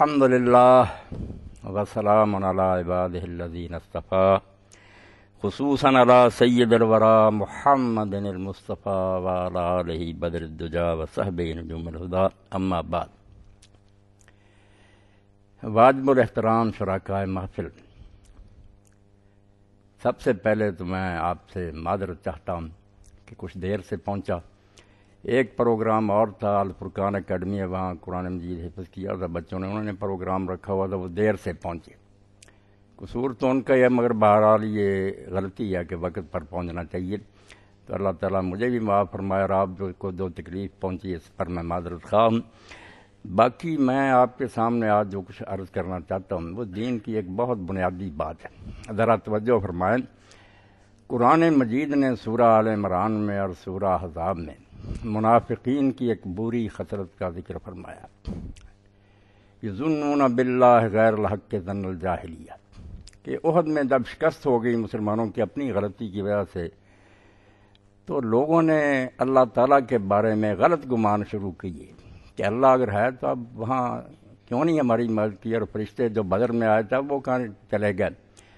الحمد لله وسلام على عباده الذين اصطفى خصوصا على سيد الورى محمد المصطفى وعلى اله بدر الدجا وصحبه نجوم الهدى اما بعد واجب الاحترام شركاء محفل سب سے پہلے تو میں آپ سے معذرت چاہتا ہوں کہ کچھ دیر سے پہنچا ایک پروگرام اور تھا الفرقان اکیڈمی ہے وہاں قرآن مجید حفظ کیا تھا بچوں نے انہوں نے پروگرام رکھا ہوا تھا وہ دیر سے پہنچے قصور تو ان کا یہ ہے مگر بہرحال یہ غلطی ہے کہ وقت پر پہنچنا چاہیے تو اللہ تعالیٰ مجھے بھی معاف فرمایا اور آپ کو دو تکلیف پہنچی اس پر میں معذرت خواہ ہوں باقی میں آپ کے سامنے آج جو کچھ عرض کرنا چاہتا ہوں وہ دین کی ایک بہت بنیادی بات ہے ذرا توجہ فرمائیں قرآن مجید نے عال عالمران میں اور سورہ حذاب میں منافقین کی ایک بری خطرت کا ذکر فرمایا یہ ظنون باللہ غیر الحق کے ذن الجاہلیہ کہ عہد میں جب شکست ہو گئی مسلمانوں کی اپنی غلطی کی وجہ سے تو لوگوں نے اللہ تعالیٰ کے بارے میں غلط گمان شروع کیے کہ اللہ اگر ہے تو اب وہاں کیوں نہیں ہماری مدد کی اور فرشتے جو بدر میں آئے تھے وہ کہاں چلے گئے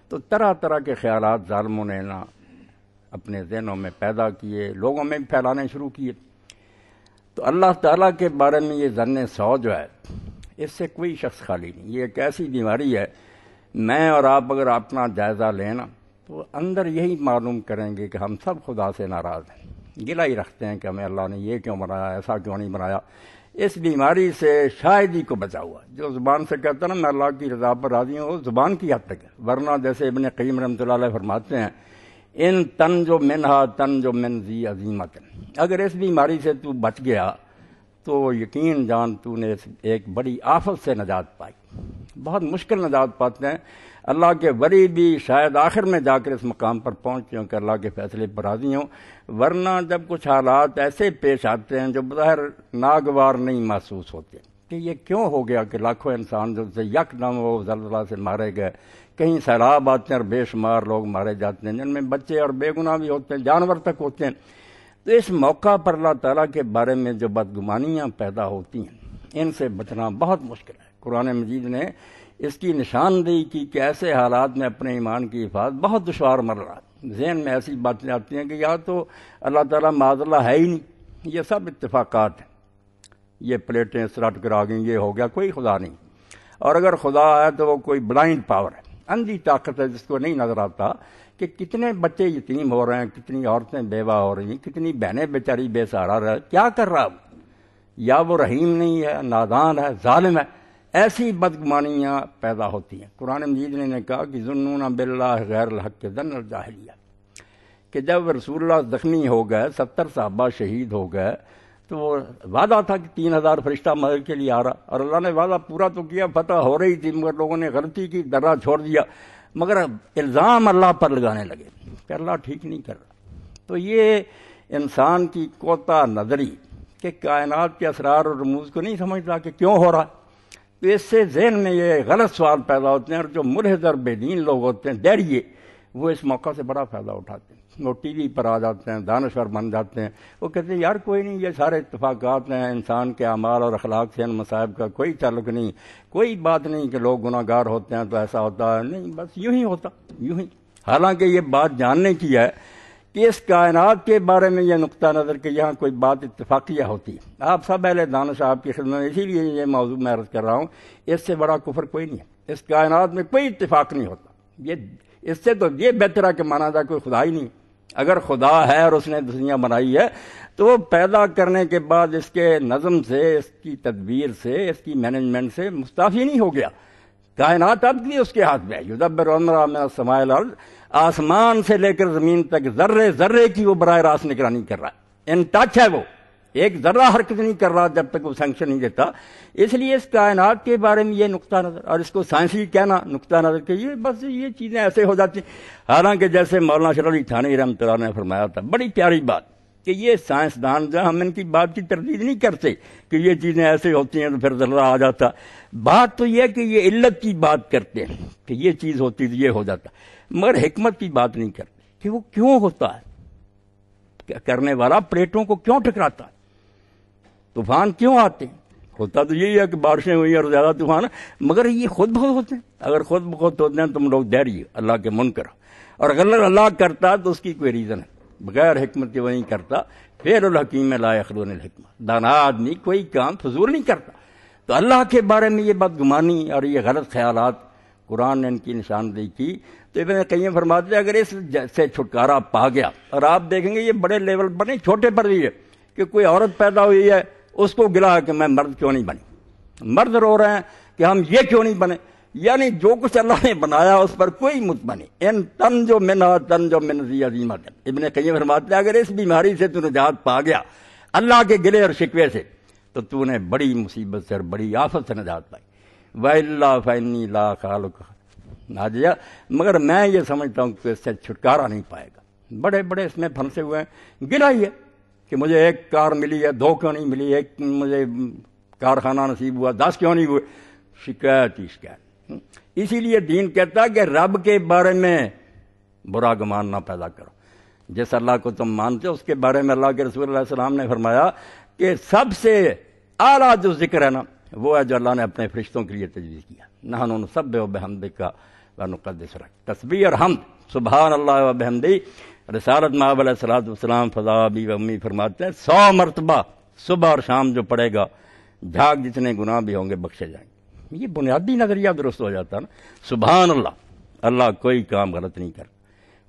تو طرح طرح کے خیالات ظالموں نے نا اپنے ذہنوں میں پیدا کیے لوگوں میں بھی پھیلانے شروع کیے تو اللہ تعالیٰ کے بارے میں یہ ذن سو جو ہے اس سے کوئی شخص خالی نہیں یہ ایک ایسی بیماری ہے میں اور آپ اگر اپنا جائزہ لینا تو اندر یہی معلوم کریں گے کہ ہم سب خدا سے ناراض ہیں گلا ہی رکھتے ہیں کہ ہمیں اللہ نے یہ کیوں بنایا ایسا کیوں نہیں بنایا اس بیماری سے شاید ہی کو بچا ہوا جو زبان سے کہتا نا میں اللہ کی رضا پر راضی ہوں وہ زبان کی حد تک ہے ورنہ جیسے ابن قیم رحمۃ اللہ علیہ فرماتے ہیں ان تن جو منہا تن جو منظی عظیمت اگر اس بیماری سے تو بچ گیا تو یقین جان تو نے ایک بڑی آفت سے نجات پائی بہت مشکل نجات پاتے ہیں اللہ کے وری بھی شاید آخر میں جا کر اس مقام پر پہنچ ہوں کہ اللہ کے فیصلے پر راضی ہوں ورنہ جب کچھ حالات ایسے پیش آتے ہیں جو بظاہر ناگوار نہیں محسوس ہوتے کہ یہ کیوں ہو گیا کہ لاکھوں انسان جو سے یک دم وہ زلزلہ سے مارے گئے کہیں سیلاب آتے ہیں اور بے شمار لوگ مارے جاتے ہیں جن میں بچے اور بے گناہ بھی ہوتے ہیں جانور تک ہوتے ہیں تو اس موقع پر اللہ تعالیٰ کے بارے میں جو بدگمانیاں پیدا ہوتی ہیں ان سے بچنا بہت مشکل ہے قرآن مجید نے اس کی نشاندہی کی کہ ایسے حالات میں اپنے ایمان کی حفاظت بہت دشوار مر رہا ہے ذہن میں ایسی باتیں آتی ہیں کہ یا تو اللہ تعالیٰ معذلہ ہے ہی نہیں یہ سب اتفاقات ہیں یہ پلیٹیں سرٹ کرا گئیں یہ ہو گیا کوئی خدا نہیں اور اگر خدا ہے تو وہ کوئی بلائنڈ پاور ہے اندھی طاقت ہے جس کو نہیں نظر آتا کہ کتنے بچے یتیم ہو رہے ہیں کتنی عورتیں بیوہ ہو رہی ہیں کتنی بہنیں بیچاری بے سہارا رہے کیا کر رہا ہے یا وہ رحیم نہیں ہے نادان ہے ظالم ہے ایسی بدگمانیاں پیدا ہوتی ہیں قرآن مجید نے کہا کہ ظنون اب اللہ غیر الحق کے دن الجاہلیہ کہ جب رسول اللہ زخمی ہو گئے ستر صحابہ شہید ہو گئے تو وہ وعدہ تھا کہ تین ہزار فرشتہ مدد کے لیے آ رہا اور اللہ نے وعدہ پورا تو کیا فتح ہو رہی تھی مگر لوگوں نے غلطی کی درا چھوڑ دیا مگر الزام اللہ پر لگانے لگے کہ اللہ ٹھیک نہیں کر رہا تو یہ انسان کی کوتا نظری کہ کائنات کے اثرار اور رموز کو نہیں سمجھتا کہ کیوں ہو رہا تو اس سے ذہن میں یہ غلط سوال پیدا ہوتے ہیں اور جو اور بے دین لوگ ہوتے ہیں ڈیریے وہ اس موقع سے بڑا فائدہ اٹھاتے ہیں وہ ٹی وی پر آ جاتے ہیں دانشور بن جاتے ہیں وہ کہتے ہیں یار کوئی نہیں یہ سارے اتفاقات ہیں انسان کے اعمال اور اخلاق سے ان مصائب کا کوئی تعلق نہیں کوئی بات نہیں کہ لوگ گناہ گار ہوتے ہیں تو ایسا ہوتا ہے نہیں بس یوں ہی ہوتا یوں ہی حالانکہ یہ بات جاننے کی ہے کہ اس کائنات کے بارے میں یہ نقطہ نظر کہ یہاں کوئی بات اتفاقیہ ہوتی ہے آپ سب اہل دانش آپ کی خدمت اسی لیے یہ موضوع میں عرض کر رہا ہوں اس سے بڑا کفر کوئی نہیں ہے اس کائنات میں کوئی اتفاق نہیں ہوتا یہ اس سے تو یہ بہتر ہے کہ مانا جائے کوئی خدا ہی نہیں اگر خدا ہے اور اس نے دنیا بنائی ہے تو وہ پیدا کرنے کے بعد اس کے نظم سے اس کی تدبیر سے اس کی مینجمنٹ سے مستعفی نہیں ہو گیا کائنات اب بھی اس کے ہاتھ میں یدبر یوبر میں سماعل لال آسمان سے لے کر زمین تک ذرے ذرے کی وہ براہ راست نگرانی کر رہا ہے ان ٹچ ہے وہ ایک ذرہ حرکت نہیں کر رہا جب تک وہ سینکشن نہیں دیتا اس لیے اس کائنات کے بارے میں یہ نقطہ نظر اور اس کو سائنسی کہنا نقطہ نظر کہ یہ بس یہ چیزیں ایسے ہو جاتی ہیں حالانکہ جیسے مولانا شرح علی رحمۃ اللہ نے فرمایا تھا بڑی پیاری بات کہ یہ سائنسدان جو ہم ان کی بات کی تردید نہیں کرتے کہ یہ چیزیں ایسے ہوتی ہیں تو پھر ذرہ آ جاتا بات تو یہ کہ یہ علت کی بات کرتے ہیں کہ یہ چیز ہوتی تو یہ ہو جاتا مگر حکمت کی بات نہیں کرتے کہ وہ کیوں ہوتا ہے کرنے والا پلیٹوں کو کیوں ٹھکراتا طوفان کیوں آتے ہیں ہوتا تو یہی ہے کہ بارشیں ہوئی اور زیادہ طوفان مگر یہ خود بہت ہوتے ہیں اگر خود بخود ہوتے ہیں تم لوگ دیر اللہ کے من کرو اور اگر اللہ کرتا تو اس کی کوئی ریزن ہے بغیر حکمت وہی کرتا پھر الحکیم قیمۃ لائے اخرون الحکمہ دانا آدمی کوئی کام فضول نہیں کرتا تو اللہ کے بارے میں یہ بات گمانی اور یہ غلط خیالات قرآن نے ان کی نشاندہی کی تو ابن قیم کہیں ہیں اگر اس سے چھٹکارا پا گیا اور آپ دیکھیں گے یہ بڑے لیول بڑے چھوٹے پر بھی ہے کہ کوئی عورت پیدا ہوئی ہے اس کو گلا کہ میں مرد کیوں نہیں بنی مرد رو رہے ہیں کہ ہم یہ کیوں نہیں بنے یعنی جو کچھ اللہ نے بنایا اس پر کوئی بنے ان تن جو منا تن جو من عظیم اب نے کہیں بھر لیا اگر اس بیماری سے تو نجات پا گیا اللہ کے گلے اور شکوے سے تو تو نے بڑی مصیبت سے اور بڑی آفت سے نجات پائی و اللہ فنی لا خال ناجیہ مگر میں یہ سمجھتا ہوں کہ اس سے چھٹکارا نہیں پائے گا بڑے بڑے اس میں پھنسے ہوئے ہیں گرا ہی ہے کہ مجھے ایک کار ملی ہے دو کیوں نہیں ملی ایک مجھے کارخانہ نصیب ہوا دس کیوں نہیں ہوئے شکایت ہی شکایت اسی لیے دین کہتا ہے کہ رب کے بارے میں برا گمان نہ پیدا کرو جس اللہ کو تم مانتے ہو اس کے بارے میں اللہ کے رسول اللہ علیہ السلام نے فرمایا کہ سب سے اعلیٰ جو ذکر ہے نا وہ ہے جو اللہ نے اپنے فرشتوں کے لیے تجویز کیا انہوں نے سب و بحمد کا نقدس رکھ تصویر اور ہم سبحان اللہ و بحمدی رسالت محب علیہ السلات والسلام فضا اب امی فرماتے ہیں سو مرتبہ صبح اور شام جو پڑے گا جھاگ جتنے گناہ بھی ہوں گے بخشے جائیں گے یہ بنیادی نظریہ درست ہو جاتا ہے نا سبحان اللہ اللہ کوئی کام غلط نہیں کر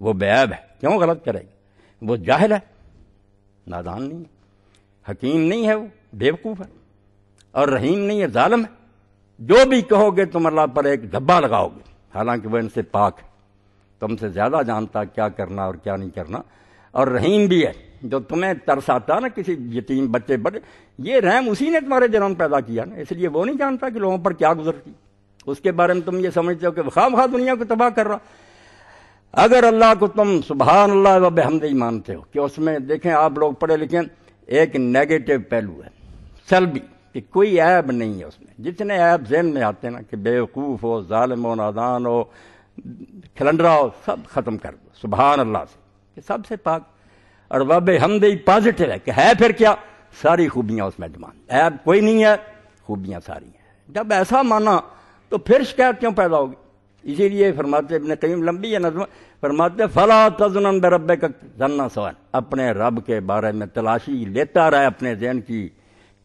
وہ بیب ہے کیوں غلط کرے گا وہ جاہل ہے نادان نہیں ہے حکیم نہیں ہے وہ بیوقوف ہے اور رحیم نہیں ہے ظالم ہے جو بھی کہو گے تم اللہ پر ایک دھبا لگاؤ گے حالانکہ وہ ان سے پاک ہے تم سے زیادہ جانتا کیا کرنا اور کیا نہیں کرنا اور رحیم بھی ہے جو تمہیں ترس آتا نا کسی یتیم بچے بڑے یہ رحم اسی نے تمہارے جنم پیدا کیا نا اس لیے وہ نہیں جانتا کہ لوگوں پر کیا گزرتی اس کے بارے میں تم یہ سمجھتے ہو کہ خواہ خا دنیا کو تباہ کر رہا اگر اللہ کو تم سبحان اللہ و بحمد مانتے ہو کہ اس میں دیکھیں آپ لوگ پڑھے لکھیں ایک نیگیٹو پہلو ہے سلبی کہ کوئی عیب نہیں ہے اس میں جتنے عیب ذہن میں آتے ہیں نا کہ بیوقوف ہو ظالم ہو نادان ہو کھلنڈرا ہو سب ختم کر دو سبحان اللہ سے کہ سب سے پاک اور باب ہم پازیٹو ہے کہ ہے پھر کیا ساری خوبیاں اس میں ڈمان ایب کوئی نہیں ہے خوبیاں ساری ہیں جب ایسا مانا تو پھر شکایت کیوں پیدا ہوگی اسی لیے فرماتے ابن قیم لمبی ہے نظم فرماتے فلا تزن بے رب کا ذنا سوان اپنے رب کے بارے میں تلاشی لیتا رہے اپنے ذہن کی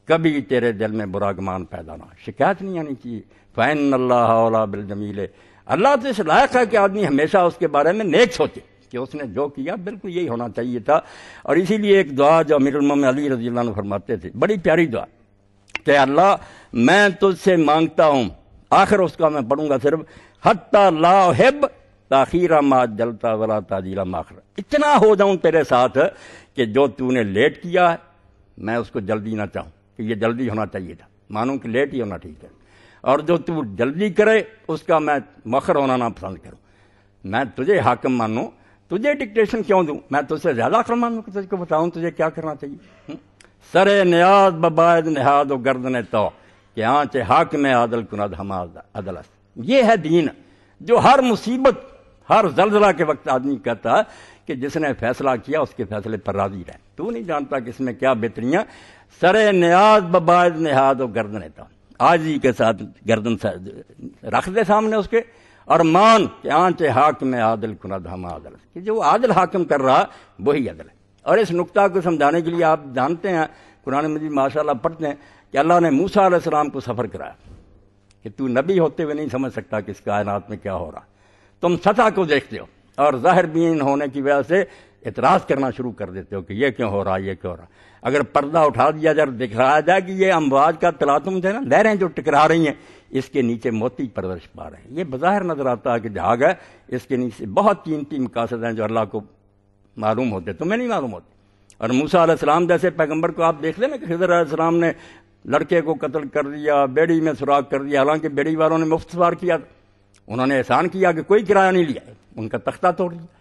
کبھی تیرے دل میں برا گمان پیدا نہ شکایت نہیں آنی چاہیے فین اللہ علیہ بالجمیل جمیل اللہ تو اس لائق ہے کہ آدمی ہمیشہ اس کے بارے میں نیک سوچے کہ اس نے جو کیا بالکل یہی ہونا چاہیے تھا اور اسی لیے ایک دعا جو امیر المام علی رضی اللہ عنہ فرماتے تھے بڑی پیاری دعا کہ اللہ میں تجھ سے مانگتا ہوں آخر اس کا میں پڑھوں گا صرف ہت لا ہب تاخیرہ ما جلتا ماخر اتنا ہو جاؤں تیرے ساتھ کہ جو تو نے لیٹ کیا ہے میں اس کو جلدی نہ چاہوں کہ یہ جلدی ہونا چاہیے تھا مانوں کہ لیٹ ہی ہونا ٹھیک ہے اور جو تو جلدی کرے اس کا میں مخر ہونا نہ پسند کروں میں تجھے حاکم مانوں تجھے ڈکٹیشن کیوں دوں میں تجھے زیادہ مانوں کہ کو بتاؤں تجھے کیا کرنا چاہیے سر نیاد نہاد و گرد نے تو کہ آنچ عادل کند ہم کناد یہ ہے دین جو ہر مصیبت ہر زلزلہ کے وقت آدمی کہتا ہے کہ جس نے فیصلہ کیا اس کے فیصلے پر راضی رہے تو نہیں جانتا کہ اس میں کیا بہتریاں سر نیاز بباعید نہاد و گرد نے تو آج ہی کے ساتھ گردن رکھ دے سامنے اس کے اور مان کہ آنچ میں عادل عادل کہ جو عادل حاکم کر رہا وہی عدل ہے اور اس نقطہ کو سمجھانے کے لیے آپ جانتے ہیں قرآن مجید ماشاء اللہ پڑھتے ہیں کہ اللہ نے موسا علیہ السلام کو سفر کرایا کہ تو نبی ہوتے ہوئے نہیں سمجھ سکتا کہ اس کائنات میں کیا ہو رہا تم سطح کو دیکھتے ہو اور ظاہر بین ہونے کی وجہ سے اعتراض کرنا شروع کر دیتے ہو کہ یہ کیوں ہو رہا یہ کیوں ہو رہا اگر پردہ اٹھا دیا جائے دکھایا جائے کہ یہ امواج کا تلاتم تھے نا لہریں جو ٹکرا رہی ہیں اس کے نیچے موتی پردرش پا رہے ہیں یہ بظاہر نظر آتا ہے کہ جھاگ ہے اس کے نیچے بہت قیمتی مقاصد ہیں جو اللہ کو معلوم ہوتے تو میں نہیں معلوم ہوتے اور موسا علیہ السلام جیسے پیغمبر کو آپ دیکھ لیں نا کہ خضر علیہ السلام نے لڑکے کو قتل کر دیا بیڑی میں سراغ کر دیا حالانکہ بیڑی والوں نے مفت سوار کیا انہوں نے احسان کیا کہ کوئی کرایہ نہیں لیا ان کا تختہ توڑ دیا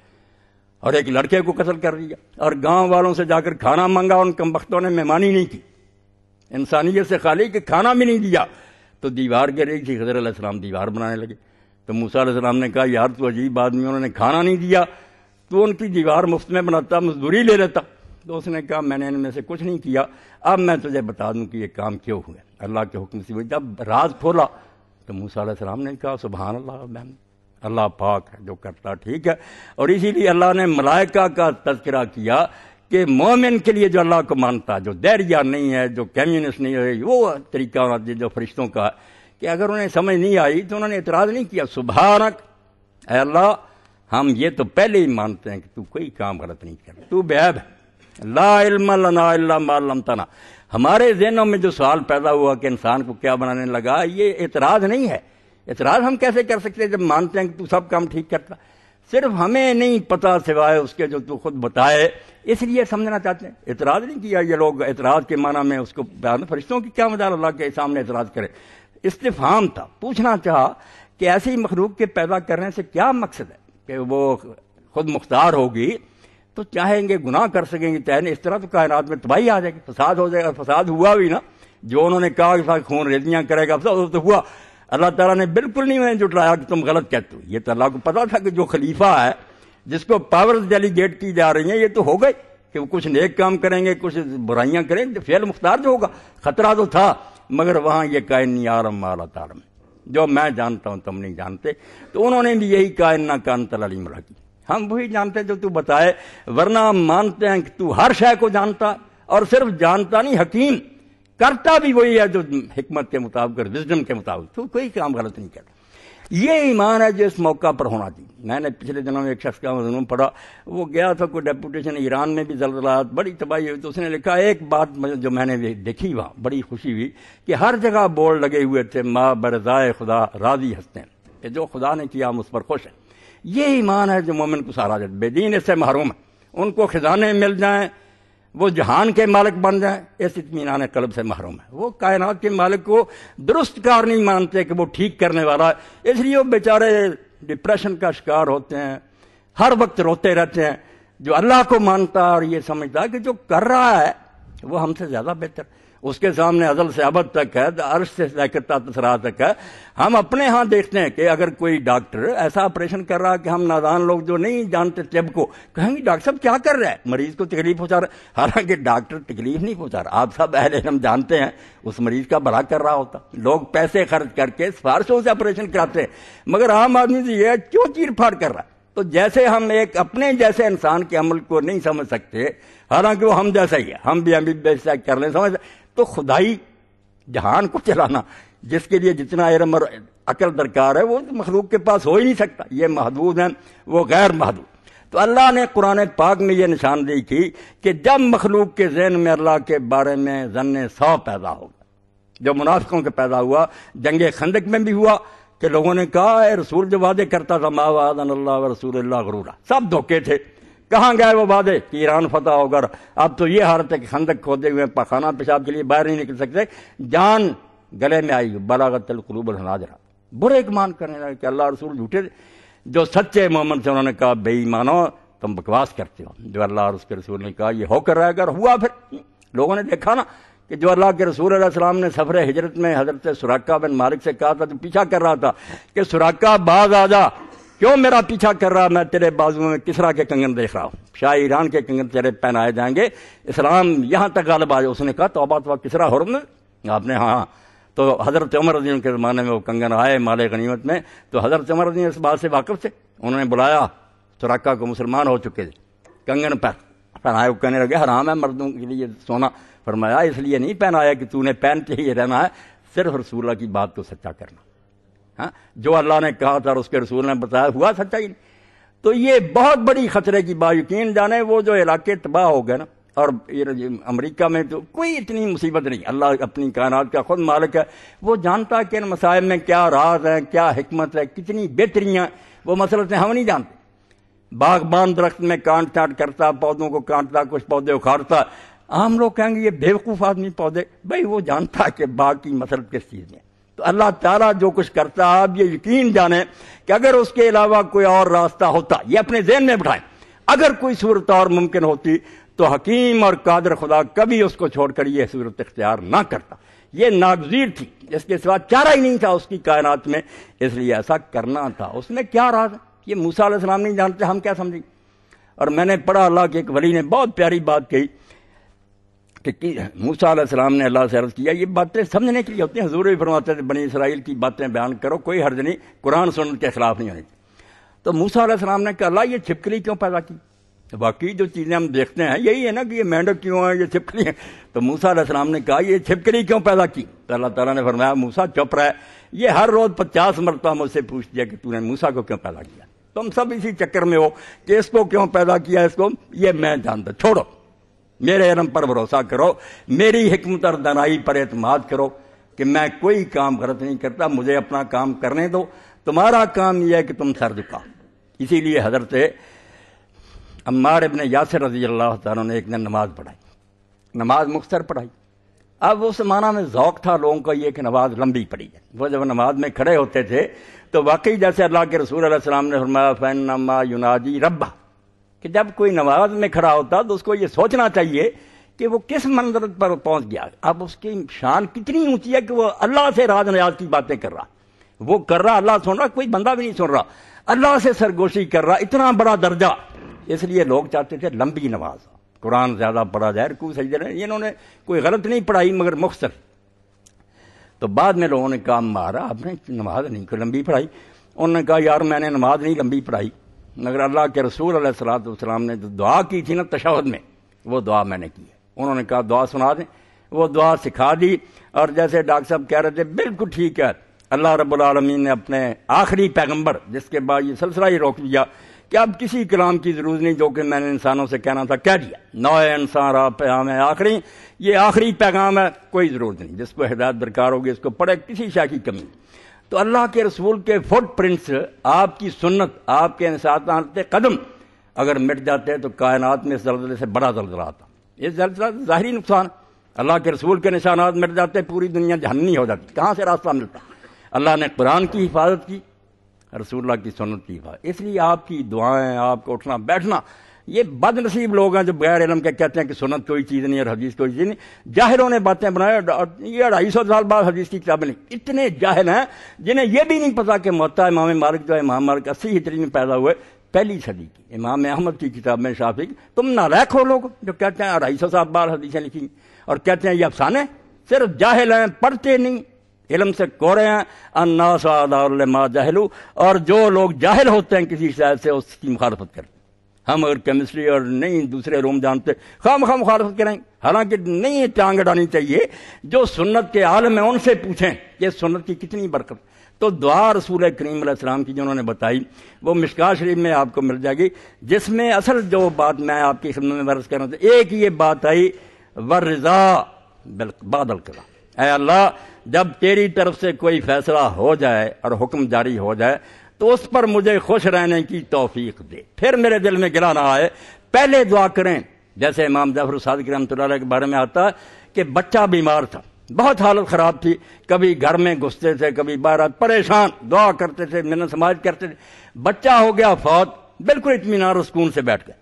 اور ایک لڑکے کو قتل کر دیا اور گاؤں والوں سے جا کر کھانا مانگا ان کم وقتوں نے مہمانی نہیں کی انسانیت سے خالی کہ کھانا بھی نہیں دیا تو دیوار گر رہی تھی حضرت علیہ السلام دیوار بنانے لگے تو موسیٰ علیہ السلام نے کہا یار تو عجیب آدمی انہوں نے کھانا نہیں دیا تو ان کی دیوار مفت میں بناتا مزدوری لے لیتا تو اس نے کہا میں نے ان میں سے کچھ نہیں کیا اب میں تجھے بتا دوں کہ یہ کام کیوں ہوا اللہ کے حکم سے جب راز کھولا تو موسیٰ علیہ السلام نے کہا سبحان اللہ عبن اللہ پاک ہے جو کرتا ٹھیک ہے اور اسی لیے اللہ نے ملائکہ کا تذکرہ کیا کہ مومن کے لیے جو اللہ کو مانتا جو دیریا نہیں ہے جو کمیونسٹ نہیں ہے وہ طریقہ جو فرشتوں کا کہ اگر انہیں سمجھ نہیں آئی تو انہوں نے اعتراض نہیں کیا سبھارک اے اللہ ہم یہ تو پہلے ہی مانتے ہیں کہ تو کوئی کام غلط نہیں کر تو بیب لا علم کرلم اللہ تنا ہمارے ذہنوں میں جو سوال پیدا ہوا کہ انسان کو کیا بنانے لگا یہ اعتراض نہیں ہے اعتراض ہم کیسے کر سکتے ہیں جب مانتے ہیں کہ تو سب کام ٹھیک کرتا صرف ہمیں نہیں پتا سوائے اس کے جو تو خود بتائے اس لیے سمجھنا چاہتے ہیں اعتراض نہیں کیا یہ لوگ اعتراض کے معنی میں اس کو بیان فرشتوں کی کیا مدار اللہ کے سامنے اعتراض کرے استفام تھا پوچھنا چاہا کہ ایسی مخلوق کے پیدا کرنے سے کیا مقصد ہے کہ وہ خود مختار ہوگی تو چاہیں گے گناہ کر سکیں گے چاہیں اس طرح تو کائنات میں تباہی آ جائے گی فساد ہو جائے گا فساد ہوا بھی نا جو انہوں نے کہا کہ خون ریزیاں کرے گا تو ہوا اللہ تعالیٰ نے بالکل نہیں انہیں جٹلایا کہ تم غلط کہتے ہو یہ تو اللہ کو پتا تھا کہ جو خلیفہ ہے جس کو پاورز ڈیلیگیٹ کی جا رہی ہیں یہ تو ہو گئے کہ وہ کچھ نیک کام کریں گے کچھ برائیاں کریں گے فیل مختار جو ہوگا خطرہ تو تھا مگر وہاں یہ کائن نہیں آرم مالا تارم جو میں جانتا ہوں تم نہیں جانتے تو انہوں نے بھی یہی کائن نہ کان تعلیم کی ہم وہی جانتے جو تو بتائے ورنہ ہم مانتے ہیں کہ تو ہر شے کو جانتا اور صرف جانتا نہیں حکیم کرتا بھی وہی ہے جو حکمت کے مطابق اور وزڈم کے مطابق تو کوئی کام غلط نہیں کرتا یہ ایمان ہے جو اس موقع پر ہونا چاہیے میں نے پچھلے دنوں میں ایک شخص کا مضمون پڑھا وہ گیا تھا کوئی ڈیپوٹیشن ایران میں بھی زلزلات بڑی تباہی ہوئی تو اس نے لکھا ایک بات جو میں نے دیکھی وہاں بڑی خوشی ہوئی کہ ہر جگہ بورڈ لگے ہوئے تھے ماں خدا راضی خدا ہیں ہنستے جو خدا نے کیا ہم اس پر خوش ہیں یہ ایمان ہے جو مومن کو سہارا بے دین اس سے محروم ہے ان کو خزانے مل جائیں وہ جہان کے مالک بن جائیں اس اطمینان قلب سے محروم ہے وہ کائنات کے مالک کو درست کار نہیں مانتے کہ وہ ٹھیک کرنے والا ہے اس لیے وہ بیچارے ڈپریشن کا شکار ہوتے ہیں ہر وقت روتے رہتے ہیں جو اللہ کو مانتا اور یہ سمجھتا کہ جو کر رہا ہے وہ ہم سے زیادہ بہتر اس کے سامنے ازل سے ابد تک ہے عرش سے تسراہ تک ہے ہم اپنے ہاں دیکھتے ہیں کہ اگر کوئی ڈاکٹر ایسا آپریشن کر رہا کہ ہم نادان لوگ جو نہیں جانتے طب کو کہیں گے ڈاکٹر صاحب کیا کر رہا ہے مریض کو تکلیف پہنچا رہا ہے حالانکہ ڈاکٹر تکلیف نہیں پہنچا رہا آپ سب اہل ہم جانتے ہیں اس مریض کا بڑا کر رہا ہوتا لوگ پیسے خرچ کر کے سفارشوں سے آپریشن کراتے ہیں مگر عام آدمی سے یہ کیوں چیر پھاڑ کر رہا ہے تو جیسے ہم ایک اپنے جیسے انسان کے عمل کو نہیں سمجھ سکتے حالانکہ وہ ہم جیسا ہی ہے ہم بھی ہم بھی کر لیں سمجھ تو خدائی جہان کو چلانا جس کے لیے جتنا اور عقل درکار ہے وہ مخلوق کے پاس ہو ہی نہیں سکتا یہ محدود ہیں وہ غیر محدود تو اللہ نے قرآن پاک میں یہ نشاندہی کی کہ جب مخلوق کے ذہن میں اللہ کے بارے میں ضن سو پیدا ہوگا جو منافقوں کے پیدا ہوا جنگ خندق میں بھی ہوا کہ لوگوں نے کہا اے رسول جو وعدے کرتا تھا وعدن اللہ و رسول اللہ غرورہ سب دھوکے تھے کہاں گئے وہ وعدے کہ ایران فتح ہو کر اب تو یہ حالت ہے کہ خندق کھودے ہوئے پخانہ پیشاب کے لیے باہر نہیں نکل سکتے جان گلے میں آئی بلاغت القلوب الحناجرہ برے ایک مان کہ اللہ رسول جھوٹے جو سچے محمد سے انہوں نے کہا بے ایمانو تم بکواس کرتے ہو جو اللہ اور اس کے رسول نے کہا یہ ہو کر رہا اگر ہوا پھر لوگوں نے دیکھا نا کہ جو اللہ کے رسول علیہ السلام نے سفر ہجرت میں حضرت سوراکہ بن مالک سے کہا تھا تو پیچھا کر رہا تھا کہ سوراکہ بعض جا کیوں میرا پیچھا کر رہا میں تیرے بازو میں کسرا کے کنگن دیکھ رہا ہوں شاہ ایران کے کنگن تیرے پہنائے جائیں گے اسلام یہاں تک غالب آج اس نے کہا تو بات کسرا حرم رہوں آپ نے ہاں،, ہاں تو حضرت عمر ادین کے زمانے میں وہ کنگن آئے مال غنیمت میں تو حضرت عمر رضی اس بات سے واقف تھے انہوں نے بلایا سوراکا کو مسلمان ہو چکے تھے کنگن پہ پہنائے وہ کہنے لگے حرام ہے مردوں کے لیے سونا فرمایا اس لیے نہیں پہنایا کہ تو نے پہن کے ہی رہنا ہے صرف اللہ کی بات کو سچا کرنا ہاں، جو اللہ نے کہا تھا اور اس کے رسول نے بتایا ہوا سچا ہی نہیں تو یہ بہت بڑی خطرے کی با یقین جانے وہ جو علاقے تباہ ہو گئے نا اور امریکہ میں تو کوئی اتنی مصیبت نہیں اللہ اپنی کائنات کا خود مالک ہے وہ جانتا کہ ان مسائل میں کیا راز ہیں کیا حکمت ہے کتنی بہتریاں وہ مسئلے ہم نہیں جانتے باغبان درخت میں کانٹ چانٹ کرتا پودوں کو کانٹتا کچھ پودے اکھاڑتا عام لوگ کہیں گے یہ بیوقوف آدمی پودے بھائی وہ جانتا کہ باغ کی مسلط کس چیز میں تو اللہ تعالیٰ جو کچھ کرتا ہے آپ یہ یقین جانیں کہ اگر اس کے علاوہ کوئی اور راستہ ہوتا یہ اپنے ذہن میں بٹھائیں اگر کوئی صورت اور ممکن ہوتی تو حکیم اور قادر خدا کبھی اس کو چھوڑ کر یہ صورت اختیار نہ کرتا یہ ناگزیر تھی اس کے سوا چارہ ہی نہیں تھا اس کی کائنات میں اس لیے ایسا کرنا تھا اس میں کیا راز ہے یہ السلام نہیں جانتے ہم کیا سمجھیں اور میں نے پڑھا اللہ کے ایک ولی نے بہت پیاری بات کہی کہ موسا علیہ السلام نے اللہ سے عرض کیا یہ باتیں سمجھنے کے لیے ہوتی ہیں حضور بھی فرماتے تھے بنی اسرائیل کی باتیں بیان کرو کوئی حرض نہیں قرآن سن کے خلاف نہیں ہونی تو موسا علیہ السلام نے کہا اللہ یہ چھپکلی کیوں پیدا کی باقی جو چیزیں ہم دیکھتے ہیں یہی ہے نا کہ یہ مینڈو کیوں ہیں یہ چھپکلی ہیں تو موسا علیہ السلام نے کہا یہ چھپکلی کیوں پیدا کی تو اللہ تعالیٰ نے فرمایا موسا چپ رہا ہے یہ ہر روز پچاس مرتبہ مجھ سے پوچھ دیا کہ تو نے موسا کو کیوں پیدا کیا تم سب اسی چکر میں ہو کہ اس کو کیوں پیدا کیا اس کو یہ میں جانتا چھوڑو میرے علم پر بھروسہ کرو میری حکمت اور دنائی پر اعتماد کرو کہ میں کوئی کام غلط نہیں کرتا مجھے اپنا کام کرنے دو تمہارا کام یہ ہے کہ تم سر دکاؤ اسی لیے حضرت عمار ابن یاسر رضی اللہ تعالیٰ نے ایک دن نماز پڑھائی نماز مختصر پڑھائی اب اس زمانہ میں ذوق تھا لوگوں کا یہ کہ نماز لمبی پڑی ہے وہ جب نماز میں کھڑے ہوتے تھے تو واقعی جیسے اللہ کے رسول علیہ السلام نے فرمایا فین نما یونادی ربا کہ جب کوئی نماز میں کھڑا ہوتا تو اس کو یہ سوچنا چاہیے کہ وہ کس منظر پر پہنچ گیا اب اس کی شان کتنی اونچی ہے کہ وہ اللہ سے راز نیاز کی باتیں کر رہا وہ کر رہا اللہ سن رہا کوئی بندہ بھی نہیں سن رہا اللہ سے سرگوشی کر رہا اتنا بڑا درجہ اس لیے لوگ چاہتے تھے لمبی نماز قرآن زیادہ بڑا جائے کو رہے انہوں نے کوئی غلط نہیں پڑھائی مگر مختصر تو بعد میں لوگوں نے کہا مارا آپ نے نماز نہیں کوئی لمبی پڑھائی انہوں نے کہا یار میں نے نماز نہیں لمبی پڑھائی مگر اللہ کے رسول علیہ السلاۃ والسلام نے جو دعا کی تھی نا تشود میں وہ دعا میں نے کی ہے انہوں نے کہا دعا سنا دیں وہ دعا سکھا دی اور جیسے ڈاکٹر صاحب کہہ رہے تھے بالکل ٹھیک ہے اللہ رب العالمین نے اپنے آخری پیغمبر جس کے بعد یہ سلسلہ ہی روک دیا کہ اب کسی کلام کی ضرورت نہیں جو کہ میں نے انسانوں سے کہنا تھا کہہ دیا نو انسان پیغام ہے آخری یہ آخری پیغام ہے کوئی ضرورت نہیں جس کو ہدایت درکار ہوگی اس کو پڑھے کسی شاہ کی کمی تو اللہ کے رسول کے فٹ پرنٹس آپ کی سنت آپ کے قدم اگر مٹ جاتے تو کائنات میں زلزلے سے بڑا زلزلہ آتا یہ زلزلہ ظاہری نقصان اللہ کے رسول کے نشانات مٹ جاتے پوری دنیا جہنی ہو جاتی کہاں سے راستہ ملتا اللہ نے قرآن کی حفاظت کی رسول اللہ کی سنت کی حفاظت اس لیے آپ کی دعائیں آپ کو اٹھنا بیٹھنا یہ بد نصیب لوگ ہیں جو بغیر علم کے کہتے ہیں کہ سنت کوئی چیز نہیں اور حدیث کوئی چیز نہیں جاہروں نے باتیں بنائیں یہ اڑائی سو سال بعد حدیث کی کتابیں نہیں اتنے جاہل ہیں جنہیں یہ بھی نہیں پتا کہ محتا امام مالک جو ہے امام مالک اسی ہتری میں پیدا ہوئے پہلی صدی کی امام احمد کی کتاب شافی کی تم نہ رکھو لوگ جو کہتے ہیں اڑائی سو سال بعد حدیثیں لکھی اور کہتے ہیں یہ افسانے صرف جاہل ہیں پڑھتے نہیں علم سے کورے ہیں انا سعدا جاہلو اور جو لوگ جاہل ہوتے ہیں کسی شاید سے اس کی مخالفت کرتے ہیں ہم اگر کیمسٹری اور نہیں دوسرے روم جانتے خام خام مخالفت کریں حالانکہ نہیں ٹانگ ڈانی چاہیے جو سنت کے عالم میں ان سے پوچھیں کہ سنت کی کتنی برکت تو دعا رسول کریم علیہ السلام کی جنہوں نے بتائی وہ مشکا شریف میں آپ کو مل جائے گی جس میں اصل جو بات میں آپ کی خدمت میں ورز کر رہا تھا ایک یہ بات آئی ور رضا بادل کرا اے اللہ جب تیری طرف سے کوئی فیصلہ ہو جائے اور حکم جاری ہو جائے تو اس پر مجھے خوش رہنے کی توفیق دے پھر میرے دل میں گرانا آئے پہلے دعا کریں جیسے امام ظفر صادق رحمۃ رحمتہ اللہ کے بارے میں آتا کہ بچہ بیمار تھا بہت حالت خراب تھی کبھی گھر میں گھستے تھے کبھی باہر پریشان دعا کرتے تھے مین سماج کرتے تھے بچہ ہو گیا فوت بالکل اطمینان و سکون سے بیٹھ گئے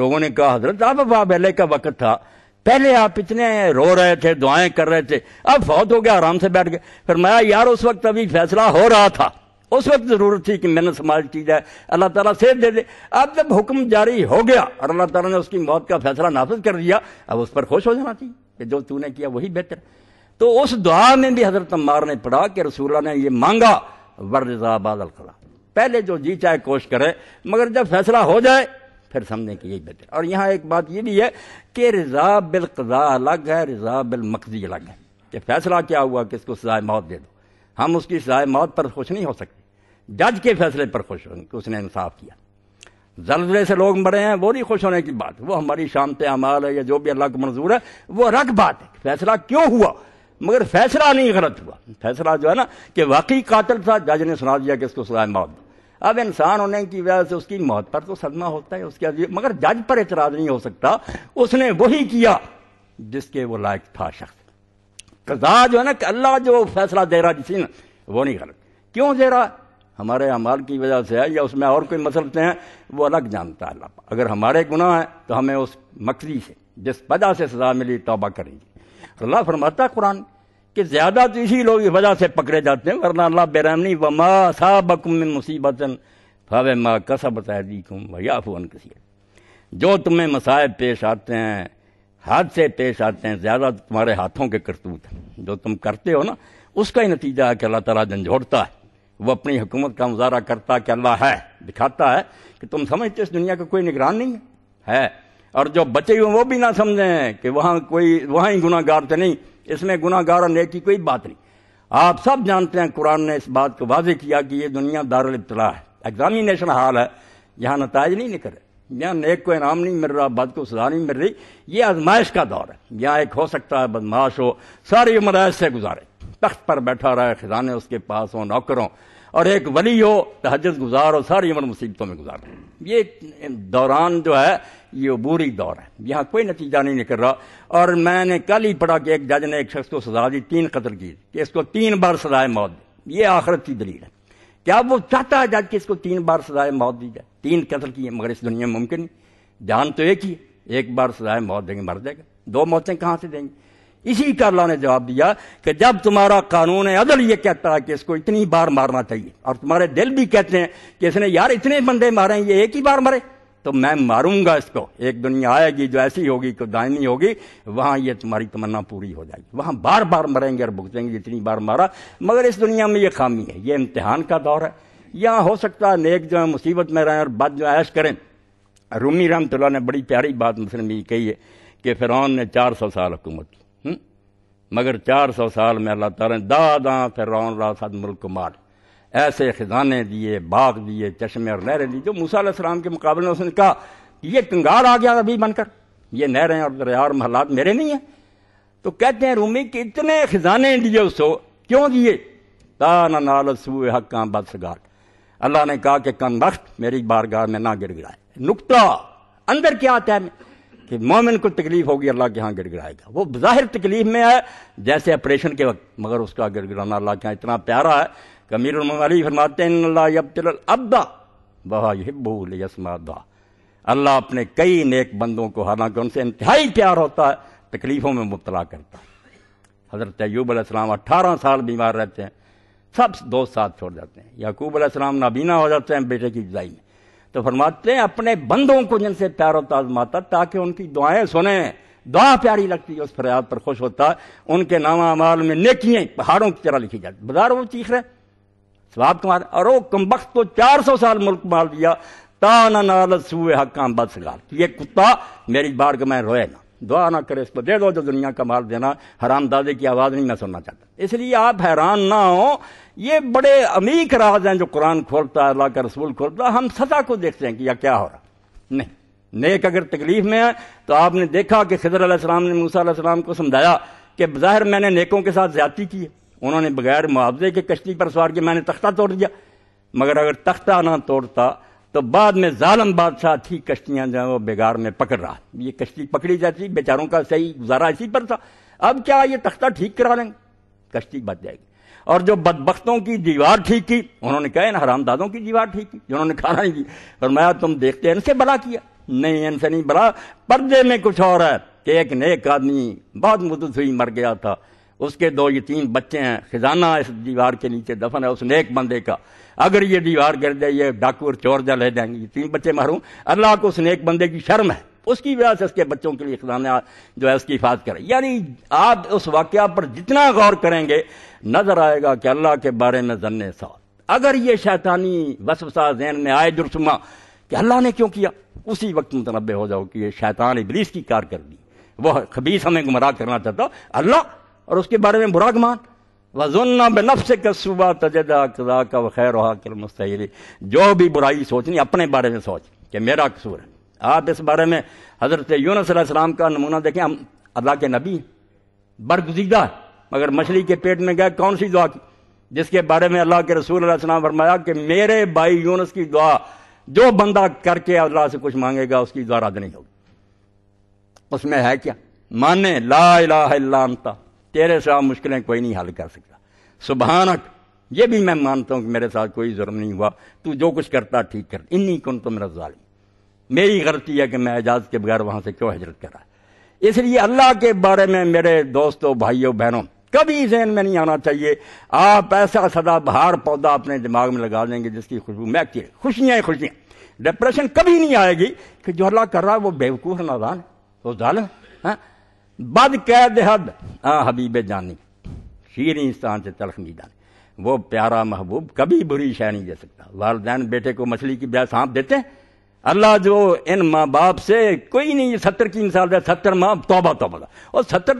لوگوں نے کہا حضرت آپ اب وا کا وقت تھا پہلے آپ اتنے رو رہے تھے دعائیں کر رہے تھے اب فوت ہو گیا آرام سے بیٹھ گئے پھر میں یار اس وقت ابھی فیصلہ ہو رہا تھا اس وقت ضرورت تھی کہ میں نے سماج کی جائے اللہ تعالیٰ سیب دے دے اب جب حکم جاری ہو گیا اور اللہ تعالیٰ نے اس کی موت کا فیصلہ نافذ کر دیا اب اس پر خوش ہو جانا تھی کہ جو تو نے کیا وہی بہتر تو اس دعا میں بھی حضرت عمار نے پڑھا کہ رسول اللہ نے یہ مانگا ورزا باد خلا پہلے جو جی چاہے کوشش کرے مگر جب فیصلہ ہو جائے پھر سمجھیں کہ یہی بہتر اور یہاں ایک بات یہ بھی ہے کہ رضا بالقضا الگ ہے رضا بالمقضی الگ ہے کہ فیصلہ کیا ہوا کہ اس کو سزائے موت دے دو ہم اس کی سزائے موت پر خوش نہیں ہو سکتے جج کے فیصلے پر خوش ہوں کہ اس نے انصاف کیا زلزلے سے لوگ مرے ہیں وہ نہیں خوش ہونے کی بات وہ ہماری شامت اعمال ہے یا جو بھی اللہ کو منظور ہے وہ رگ بات ہے فیصلہ کیوں ہوا مگر فیصلہ نہیں غلط ہوا فیصلہ جو ہے نا کہ واقعی قاتل تھا جج نے سنا دیا کہ اس کو سزائے موت دو اب انسان ہونے کی وجہ سے اس کی موت پر تو صدمہ ہوتا ہے اس کے عزیز مگر جج پر اعتراض نہیں ہو سکتا اس نے وہی کیا جس کے وہ لائق تھا شخص قضا جو ہے نا کہ اللہ جو فیصلہ دے رہا جس نے وہ نہیں غلط کیوں دے رہا ہمارے اعمال کی وجہ سے ہے یا اس میں اور کوئی مسلطیں ہیں وہ الگ جانتا ہے اللہ پاک اگر ہمارے گناہ ہیں تو ہمیں اس مکری سے جس وجہ سے سزا ملی توبہ کریں گے اللہ فرماتا قرآن کہ زیادہ تو اسی لوگ وجہ سے پکڑے جاتے ہیں ورنہ اللہ وما مصیبت فو ما صا بک مصیبت جو تمہیں مسائب پیش آتے ہیں حادثے پیش آتے ہیں زیادہ تمہارے ہاتھوں کے کرتوت ہیں جو تم کرتے ہو نا اس کا ہی نتیجہ ہے کہ اللہ تعالیٰ جھنجھوڑتا ہے وہ اپنی حکومت کا مظاہرہ کرتا کہ اللہ ہے دکھاتا ہے کہ تم سمجھتے اس دنیا کا کوئی نگران نہیں ہے اور جو بچے ہوئے وہ بھی نہ سمجھیں کہ وہاں کوئی وہاں ہی گناہ گار تو نہیں اس میں گناہ گار اور نیکی کوئی بات نہیں آپ سب جانتے ہیں قرآن نے اس بات کو واضح کیا کہ یہ دنیا دارالطلاع ہے ایگزامینیشن حال ہے یہاں نتائج نہیں نکل رہے یہاں نیک کو انعام نہیں مل رہا بد کو سزا نہیں مل رہی یہ آزمائش کا دور ہے یہاں ایک ہو سکتا ہے بدماش ہو ساری عمر سے گزارے تخت پر بیٹھا رہا خزانے اس کے پاس ہوں نوکروں اور ایک ولی ہو تحجد گزار ہو ساری عمر مصیبتوں میں گزار یہ دوران جو ہے یہ بوری دور ہے یہاں کوئی نتیجہ نہیں نکل رہا اور میں نے کل ہی پڑھا کہ ایک جج نے ایک شخص کو سزا دی تین قتل کی کہ اس کو تین بار سزائے موت دی یہ آخرت کی دلیل ہے کیا وہ چاہتا ہے جج کہ اس کو تین بار سزائے موت دی جائے تین قتل کی مگر اس دنیا میں ممکن نہیں جان تو ایک ہی ایک بار سزائے موت دیں گے مر جائے گا دو موتیں کہاں سے دیں گے اسی کا اللہ نے جواب دیا کہ جب تمہارا قانون عدل یہ کہتا ہے کہ اس کو اتنی بار مارنا چاہیے اور تمہارے دل بھی کہتے ہیں کہ اس نے یار اتنے بندے مارے ہیں یہ ایک ہی بار مرے تو میں ماروں گا اس کو ایک دنیا آئے گی جو ایسی ہوگی کہ دائمی ہوگی وہاں یہ تمہاری تمنا پوری ہو جائے گی وہاں بار بار مریں گے اور بھگتیں گے اتنی بار مارا مگر اس دنیا میں یہ خامی ہے یہ امتحان کا دور ہے یہاں ہو سکتا ہے نیک جو ہے مصیبت میں رہیں اور بد جو عیش کریں رومی رحمۃ اللہ نے بڑی پیاری بات مسلم یہ کہی ہے کہ فرعون نے چار سو سال حکومت کی مگر چار سو سال میں اللہ تعالیٰ نے را سد ملک مار ایسے خزانے دیے باغ دیے چشمے اور نہریں دی جو موسیٰ علیہ السلام کے مقابلے میں اس نے کہا یہ کنگار آ گیا ابھی بن کر یہ نہریں اور دریا اور محلات میرے نہیں ہیں تو کہتے ہیں رومی کہ اتنے خزانے دیے اس کو کیوں دیے سو حق بدس گاٹ اللہ نے کہا کہ کن وقت میری بارگاہ میں نہ گر گرائے نقطہ اندر کیا آتا ہے کہ مومن کو تکلیف ہوگی اللہ کے ہاں گڑ گڑائے گا وہ ظاہر تکلیف میں ہے جیسے آپریشن کے وقت مگر اس کا گڑانا اللہ کے ہاں اتنا پیارا ہے کہ امیر علی فرماتے ابتلا بہا حب لسما ابا اللہ اپنے کئی نیک بندوں کو حالانکہ ان سے انتہائی پیار ہوتا ہے تکلیفوں میں مبتلا کرتا ہے حضرت ایوب علیہ السلام اٹھارہ سال بیمار رہتے ہیں سب دوست ساتھ چھوڑ جاتے ہیں یعقوب علیہ السلام نابینا ہو جاتے ہیں بیٹے کی جدائی میں تو فرماتے ہیں اپنے بندوں کو جن سے پیار و تازماتا تاکہ ان کی دعائیں سنیں دعا پیاری لگتی ہے اس فریاد پر خوش ہوتا ان کے امال میں نیکییں پہاڑوں کی طرح لکھی جاتی بازار وہ چیخ رہے سواب کمار وہ کمبخت کو چار سو سال ملک مار دیا تانا سوئے حقام بس گال یہ کتا میری بار میں روئے نا دعا نہ کرے اس کو دے دو جو دنیا کا مال دینا حرام دادے کی آواز نہیں میں سننا چاہتا اس لیے آپ حیران نہ ہوں یہ بڑے امیک راز ہیں جو قرآن کھولتا ہے اللہ کا رسول کھولتا ہے ہم سزا کو دیکھتے ہیں کہ یہ کیا ہو رہا نہیں نیک اگر تکلیف میں ہے تو آپ نے دیکھا کہ خضر علیہ السلام نے موسیٰ علیہ السلام کو سمجھایا کہ بظاہر میں نے نیکوں کے ساتھ زیادتی کی ہے انہوں نے بغیر معاوضے کے کشتی پر سوار کے میں نے تختہ توڑ دیا مگر اگر تختہ نہ توڑتا تو بعد میں ظالم بادشاہ تھی کشتیاں جو وہ بگاڑ میں پکڑ رہا یہ کشتی پکڑی جاتی بیچاروں کا صحیح گزارا اسی پر تھا اب کیا یہ تختہ ٹھیک کرا لیں گے کشتی بچ جائے گی اور جو بدبختوں کی دیوار ٹھیک کی انہوں نے کہا ان حرام دادوں کی دیوار ٹھیک کی جنہوں نے کھانا نہیں اور میں تم دیکھتے ان سے بلا کیا نہیں ان سے نہیں بلا پردے میں کچھ اور ہے کہ ایک نیک آدمی بہت ہوئی مر گیا تھا اس کے دو یتیم تین بچے ہیں خزانہ اس دیوار کے نیچے دفن ہے اس نیک بندے کا اگر یہ دیوار گر جائے یہ ڈاکو اور چور جا لے جائیں گے یہ تین بچے محروم اللہ کو اس نیک بندے کی شرم ہے اس کی وجہ سے اس کے بچوں کے لیے خزانہ جو ہے اس کی حفاظت کرے یعنی آپ اس واقعہ پر جتنا غور کریں گے نظر آئے گا کہ اللہ کے بارے میں ذن سات اگر یہ شیطانی وسوسہ ذہن میں آئے جرسما کہ اللہ نے کیوں کیا اسی وقت متنوع ہو جاؤ کہ یہ شیطان ابلیس کی کارکردگی وہ خبیص ہمیں گمراہ کرنا چاہتا اللہ اور اس کے بارے میں برا گمان صبح تجا کا خیر و حاقل مستحری جو بھی برائی سوچنی اپنے بارے میں سوچ کہ میرا قصور ہے آپ اس بارے میں حضرت یونس علیہ السلام کا نمونہ دیکھیں ہم اللہ کے نبی برگزیدہ ہے مگر مچھلی کے پیٹ میں گئے کون سی دعا کی جس کے بارے میں اللہ کے رسول علیہ السلام فرمایا کہ میرے بھائی یونس کی دعا جو بندہ کر کے اللہ سے کچھ مانگے گا اس کی دعا رد نہیں ہوگی اس میں ہے کیا مانے لا الہ الا انتہ تیرے ساتھ مشکلیں کوئی نہیں حل کر سکتا سبحانک یہ بھی میں مانتا ہوں کہ میرے ساتھ کوئی ضرور نہیں ہوا تو جو کچھ کرتا ٹھیک کر انی کن تو میرا ظالم میری غلطی ہے کہ میں اجازت کے بغیر وہاں سے کیوں حجرت کرا اس لیے اللہ کے بارے میں میرے دوستوں بھائیوں بہنوں کبھی ذہن میں نہیں آنا چاہیے آپ ایسا سدا بہار پودا اپنے دماغ میں لگا دیں گے جس کی خوشبو میں کی خوشیاں خوشیاں ڈپریشن کبھی نہیں آئے گی کہ جو اللہ کر رہا ہے وہ بیوقوف نادان وہ ظالم ہاں بد قید حد آ حبیب جانی شیر انسان سے تلخ میدان وہ پیارا محبوب کبھی بری شہ نہیں دے سکتا والدین بیٹے کو مچھلی کی بیا سانپ دیتے اللہ جو ان ماں باپ سے کوئی نہیں یہ ستر کی مثال دے ستر ماں توبہ توبہ دا اور ستر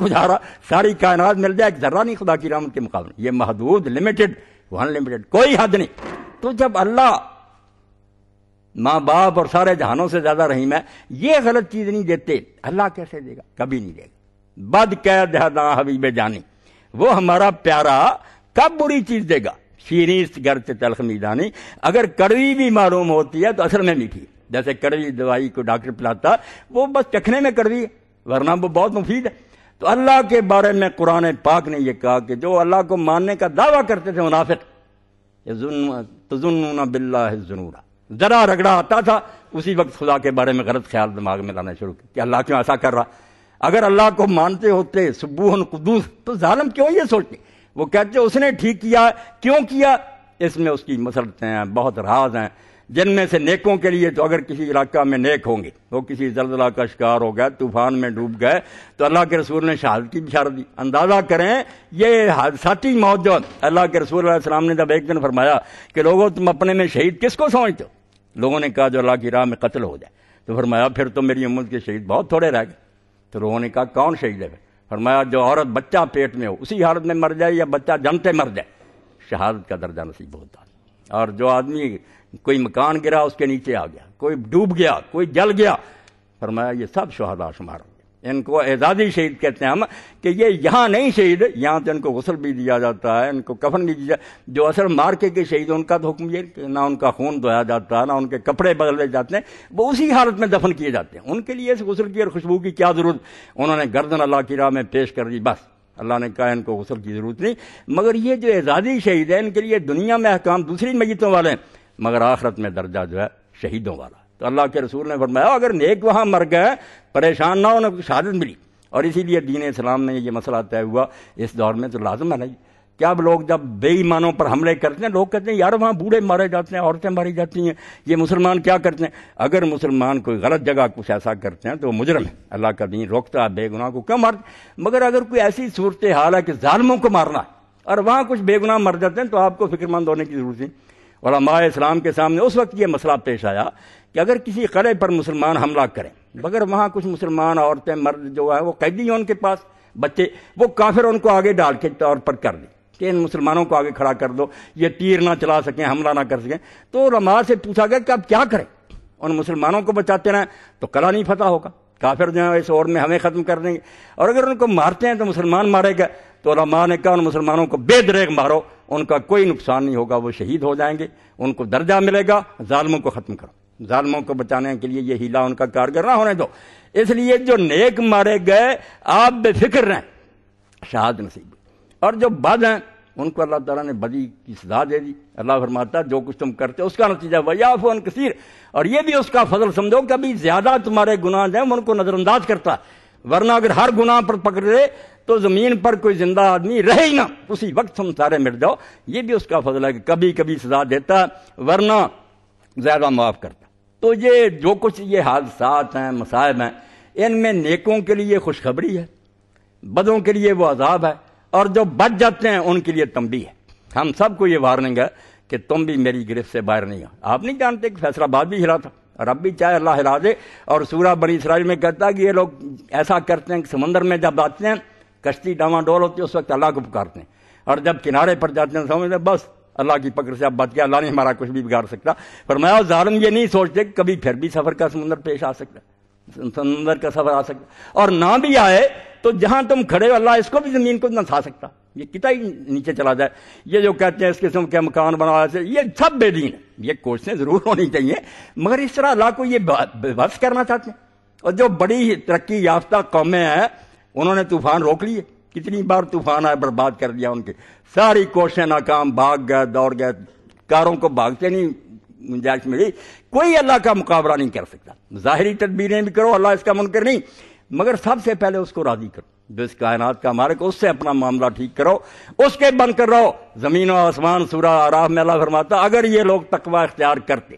گزارا ساری کائنات مل جائے ایک ذرہ نہیں خدا کی رام کے مقابلے یہ محدود لمیٹڈ وہ ان لمیٹڈ کوئی حد نہیں تو جب اللہ ماں باپ اور سارے جہانوں سے زیادہ رحیم ہے یہ غلط چیز نہیں دیتے اللہ کیسے دے گا کبھی نہیں دے گا بد کہہ دہدا حبیب جانی وہ ہمارا پیارا کب بری چیز دے گا شیریں گر تلخ میدانی اگر کڑوی بھی معلوم ہوتی ہے تو اصل میں میٹھی جیسے کڑوی دوائی کو ڈاکٹر پلاتا وہ بس چکھنے میں کڑوی ہے ورنہ وہ بہت مفید ہے تو اللہ کے بارے میں قرآن پاک نے یہ کہا کہ جو اللہ کو ماننے کا دعویٰ کرتے تھے منافق یہ بلّہ ضرور ذرا رگڑا آتا تھا اسی وقت خدا کے بارے میں غلط خیال دماغ میں لانا شروع کیا کہ اللہ کیوں ایسا کر رہا اگر اللہ کو مانتے ہوتے سبو قدوس تو ظالم کیوں یہ سوچتے وہ کہتے اس نے ٹھیک کیا کیوں کیا اس میں اس کی مسرتیں بہت راز ہیں جن میں سے نیکوں کے لیے تو اگر کسی علاقہ میں نیک ہوں گے وہ کسی زلزلہ کا شکار ہو گئے طوفان میں ڈوب گئے تو اللہ کے رسول نے شہادت کی بشارت دی اندازہ کریں یہ حادثاتی موت جو اللہ کے رسول علیہ السلام نے جب ایک دن فرمایا کہ لوگوں تم اپنے میں شہید کس کو سمجھتے ہو لوگوں نے کہا جو اللہ کی راہ میں قتل ہو جائے تو فرمایا پھر تو میری امت کے شہید بہت تھوڑے رہ گئے تو لوگوں نے کہا کون شہید ہے فرمایا جو عورت بچہ پیٹ میں ہو اسی حالت میں مر جائے یا بچہ جمتے مر جائے شہادت کا درجہ نصیب ہوتا ہے اور جو آدمی کوئی مکان گرا اس کے نیچے آ گیا کوئی ڈوب گیا کوئی جل گیا فرمایا یہ سب شہدا شمار ہو گئے ان کو اعزازی شہید کہتے ہیں ہم کہ یہ یہاں نہیں شہید یہاں تو ان کو غسل بھی دیا جاتا ہے ان کو کفن بھی دیا جو اثر مار کے شہید ان کا تو حکم یہ کہ نہ ان کا خون دھویا جاتا ہے نہ ان کے کپڑے بدلے جاتے ہیں وہ اسی حالت میں دفن کیے جاتے ہیں ان کے لیے اس غسل کی اور خوشبو کی کیا ضرورت انہوں نے گردن اللہ کی راہ میں پیش کر دی بس اللہ نے کہا ان کو غسل کی ضرورت نہیں مگر یہ جو اعزازی شہید ہیں ان کے لیے دنیا میں احکام دوسری میتوں والے ہیں مگر آخرت میں درجہ جو ہے شہیدوں والا تو اللہ کے رسول نے فرمایا اگر نیک وہاں مر گئے پریشان نہ ہو انہیں شہادت ملی اور اسی لیے دین اسلام میں یہ مسئلہ طے ہوا اس دور میں تو لازم ہے نہیں کیا اب لوگ جب بے ایمانوں پر حملے کرتے ہیں لوگ کہتے ہیں یار وہاں بوڑھے مارے جاتے ہیں عورتیں ماری جاتی ہیں یہ مسلمان کیا کرتے ہیں اگر مسلمان کوئی غلط جگہ کچھ ایسا کرتے ہیں تو وہ مجرم ہے اللہ کا دین روکتا ہے بے گناہ کو کیوں مارتے مگر اگر کوئی ایسی صورت حال ہے کہ ظالموں کو مارنا اور وہاں کچھ بے گناہ مر جاتے ہیں تو آپ کو فکر مند ہونے کی ضرورت نہیں علماء اسلام کے سامنے اس وقت یہ مسئلہ پیش آیا کہ اگر کسی قلعے پر مسلمان حملہ کریں مگر وہاں کچھ مسلمان عورتیں مرد جو ہے وہ قیدی ہیں ان کے پاس بچے وہ کافر ان کو آگے ڈال کے طور پر کر دیں کہ ان مسلمانوں کو آگے کھڑا کر دو یہ تیر نہ چلا سکیں حملہ نہ کر سکیں تو رما سے پوچھا گیا کہ آپ کیا کریں ان مسلمانوں کو بچاتے رہیں تو کلا نہیں فتح ہوگا کافر جو ہے اس اور میں ہمیں ختم کر دیں گے اور اگر ان کو مارتے ہیں تو مسلمان مارے گا تو رما نے کہا ان مسلمانوں کو بے دریک مارو ان کا کوئی نقصان نہیں ہوگا وہ شہید ہو جائیں گے ان کو درجہ ملے گا ظالموں کو ختم کرو ظالموں کو بچانے کے لیے یہ ہیلا ان کا کارگر نہ ہونے دو اس لیے جو نیک مارے گئے آپ بے فکر رہیں شہاد نصیب اور جو بد ہیں ان کو اللہ تعالیٰ نے بدی کی سزا دے دی اللہ فرماتا جو کچھ تم کرتے اس کا نتیجہ کثیر اور یہ بھی اس کا فضل سمجھو کبھی زیادہ تمہارے گناہ ہیں ان کو نظر انداز کرتا ورنہ اگر ہر گناہ پر پکڑ دے تو زمین پر کوئی زندہ آدمی رہے ہی نہ اسی وقت سارے مٹ جاؤ یہ بھی اس کا فضل ہے کہ کبھی کبھی سزا دیتا ورنہ زیادہ معاف کرتا تو یہ جو کچھ یہ حادثات ہیں مصائب ہیں ان میں نیکوں کے لیے خوشخبری ہے بدوں کے لیے وہ عذاب ہے اور جو بچ جاتے ہیں ان کے لیے تم بھی ہے ہم سب کو یہ وارننگ ہے کہ تم بھی میری گرفت سے باہر نہیں ہو آپ نہیں جانتے کہ فیصلہ باد بھی ہلا تھا اور اب بھی چاہے اللہ ہلا دے اور سورہ بنی اسرائیل میں کہتا ہے کہ یہ لوگ ایسا کرتے ہیں کہ سمندر میں جب آتے ہیں کشتی ڈاواں ڈول ہوتی ہے اس وقت اللہ کو پکارتے ہیں اور جب کنارے پر جاتے ہیں سمجھتے بس اللہ کی پکڑ سے اب بچ گیا اللہ نہیں ہمارا کچھ بھی بگاڑ سکتا پر میں ظالم یہ نہیں سوچتے کہ کبھی پھر بھی سفر کا سمندر پیش آ سکتا ہے سمندر کا سفر آ سکتا اور نہ بھی آئے تو جہاں تم کھڑے ہو اللہ اس کو بھی زمین کو نہ تھا سکتا یہ کتا ہی نیچے چلا جائے یہ جو کہتے ہیں اس قسم کے مکان بنا رہے یہ سب بے دین یہ کوششیں ضرور ہونی چاہیے مگر اس طرح اللہ کو یہ بس کرنا چاہتے ہیں اور جو بڑی ترقی یافتہ قومیں ہیں انہوں نے طوفان روک لیے کتنی بار طوفان آئے برباد کر دیا ان کی ساری کوششیں ناکام بھاگ گئے دوڑ گئے کاروں کو بھاگتے نہیں گنجائش ملی کوئی اللہ کا مقابلہ نہیں کر سکتا ظاہری تدبیریں بھی کرو اللہ اس کا منکر نہیں مگر سب سے پہلے اس کو راضی کرو جو اس کائنات کا مالک اس سے اپنا معاملہ ٹھیک کرو اس کے بند کر رہو زمین و آسمان سورہ آراف میں اللہ فرماتا اگر یہ لوگ تقوی اختیار کرتے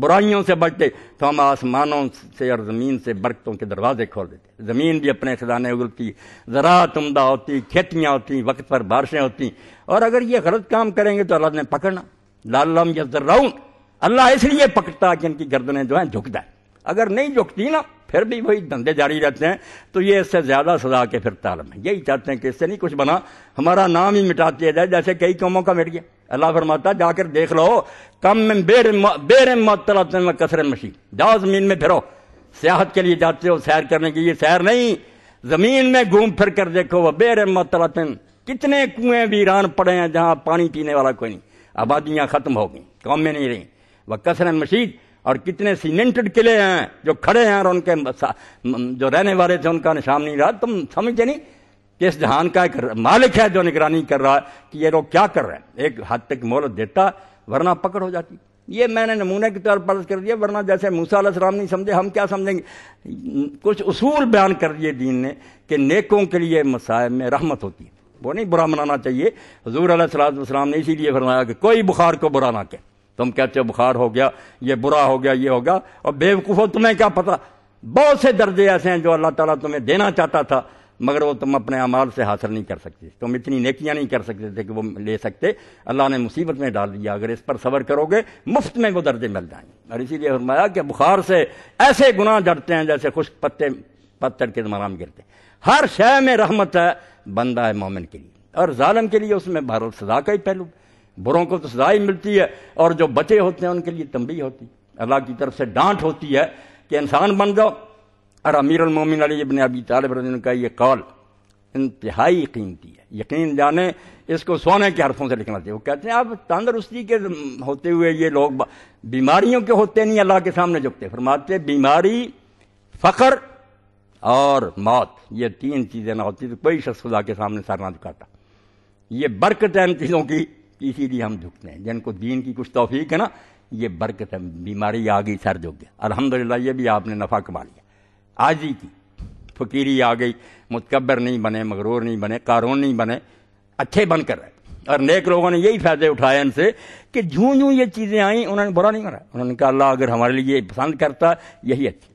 برائیوں سے بچتے تو ہم آسمانوں سے اور زمین سے برکتوں کے دروازے کھول دیتے زمین بھی اپنے خزانے اگلتی زراعت عمدہ ہوتی کھیتیاں ہوتی وقت پر بارشیں ہوتی اور اگر یہ غلط کام کریں گے تو اللہ نے پکڑنا لال لم یا زراؤنڈ اللہ اس لیے پکڑتا کہ ان کی گردنیں جو ہیں جھک جائیں اگر نہیں جھکتی نا پھر بھی وہی دندے جاری رہتے ہیں تو یہ اس سے زیادہ سزا کے پھر تعلم ہے یہی چاہتے ہیں کہ اس سے نہیں کچھ بنا ہمارا نام ہی مٹاتی ہے جائے جیسے کئی قوموں کا مٹ گیا اللہ فرماتا جا کر دیکھ لو کم میں بیر بے رحمۃ کثر مشی جاؤ زمین میں پھرو سیاحت کے لیے جاتے ہو سیر کرنے کے لیے سیر نہیں زمین میں گھوم پھر کر دیکھو وہ بیر رحمت کتنے کنویں ویران پڑے ہیں جہاں پانی پینے والا کوئی نہیں آبادیاں ختم ہو گئیں قوم میں نہیں رہیں وہ کثر مشید اور کتنے سیمنٹڈ قلعے ہیں جو کھڑے ہیں اور ان کے جو رہنے والے تھے ان کا نشان نہیں رہا تم سمجھتے نہیں کہ اس جہان کا ایک مالک ہے جو نگرانی کر رہا ہے کہ یہ لوگ کیا کر رہے ہیں ایک حد تک مولت دیتا ورنہ پکڑ ہو جاتی یہ میں نے نمونے کے طور پر کر دیا ورنہ جیسے موسا علیہ السلام نہیں سمجھے ہم کیا سمجھیں گے کچھ اصول بیان کر دیے دین نے کہ نیکوں کے لیے مسائب میں رحمت ہوتی ہے وہ نہیں برا منانا چاہیے حضور علیہ السلام وسلام نے اسی لیے فرمایا کہ کوئی بخار کو برا نہ کہ تم کہتے ہو بخار ہو گیا یہ برا ہو گیا یہ ہوگا اور بے وقوف ہو تمہیں کیا پتا بہت سے درجے ایسے ہیں جو اللہ تعالیٰ تمہیں دینا چاہتا تھا مگر وہ تم اپنے اعمال سے حاصل نہیں کر سکتے تم اتنی نیکیاں نہیں کر سکتے تھے کہ وہ لے سکتے اللہ نے مصیبت میں ڈال دیا اگر اس پر صبر کرو گے مفت میں وہ درجے مل جائیں گے اور اسی لیے فرمایا کہ بخار سے ایسے گناہ جڑتے ہیں جیسے خشک پتے پتھر کے مرام گرتے ہر شے میں رحمت ہے بندہ ہے مومن کے لیے اور ظالم کے لیے اس میں بھارت سزا کا ہی پہلو بروں کو تو سزائی ملتی ہے اور جو بچے ہوتے ہیں ان کے لیے تمبی ہوتی ہے اللہ کی طرف سے ڈانٹ ہوتی ہے کہ انسان بن جاؤ اور امیر المومن علی ابن ابی طالب رضی کا یہ قول انتہائی قیمتی ہے یقین جانے اس کو سونے کے حرفوں سے لکھنا چاہیے وہ کہتے ہیں آپ تندرستی کے ہوتے ہوئے یہ لوگ بیماریوں کے ہوتے نہیں اللہ کے سامنے جھکتے فرماتے بیماری فخر اور موت یہ تین چیزیں نہ ہوتی تو کوئی شخص خدا کے سامنے سر نہ کاٹا یہ برکت ہے ان چیزوں کی اسی لیے ہم جھکتے ہیں جن کو دین کی کچھ توفیق ہے نا یہ برکت ہے بیماری آ گئی سر جھک گیا الحمد یہ بھی آپ نے نفع کما لیا آج ہی کی فقیری آ گئی متکبر نہیں بنے مغرور نہیں بنے کارون نہیں بنے اچھے بن کر رہے اور نیک لوگوں نے یہی فائدے اٹھائے ان سے کہ جوں جوں یہ چیزیں آئیں انہوں نے برا نہیں مرا انہوں نے کہا اللہ اگر ہمارے لیے پسند کرتا یہی اچھی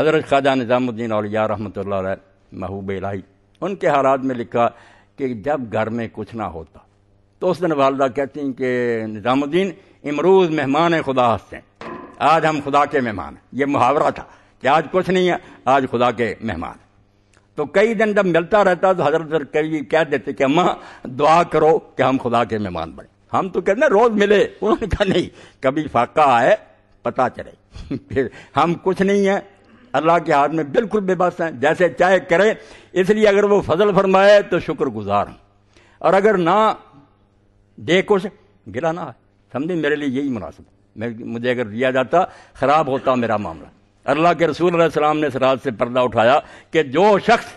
حضرت خواجہ نظام الدین اولیاء رحمۃ اللہ علیہ محبوب الہی ان کے حالات میں لکھا کہ جب گھر میں کچھ نہ ہوتا تو اس دن والدہ کہتی ہیں کہ نظام الدین امروز مہمان خدا ہستے ہیں آج ہم خدا کے مہمان ہیں یہ محاورہ تھا کہ آج کچھ نہیں ہے آج خدا کے مہمان تو کئی دن جب ملتا رہتا تو حضرت کہہ دیتے کہ اماں دعا کرو کہ ہم خدا کے مہمان بنے ہم تو کہتے ہیں روز ملے انہوں نے کہا نہیں کبھی فاقہ آئے پتہ چلے پھر ہم کچھ نہیں ہیں اللہ کے ہاتھ میں بالکل بے بس ہیں جیسے چاہے کرے اس لیے اگر وہ فضل فرمائے تو شکر گزار ہوں اور اگر نہ دے سے گرانا سمجھے میرے لیے یہی مناسب میں مجھے اگر دیا جاتا خراب ہوتا میرا معاملہ اللہ کے رسول علیہ السلام نے سراج سے پردہ اٹھایا کہ جو شخص